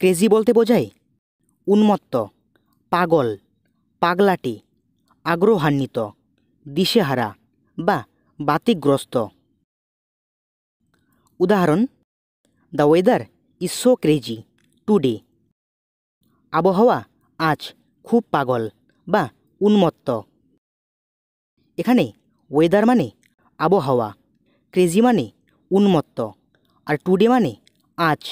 crazy বলতে বোঝায় উন্মত্ত পাগল পাগলাটি আগ্রহান্বিত দিশেহারা বা বাতিগ্রস্ত উদাহরণ the weather is so crazy today আবহাওয়া আজ খুব পাগল বা উন্মত্ত এখানে ওয়েদার মানে আবহাওয়া ক্রেজি মানে উন্মত্ত আর টুডে মানে আজ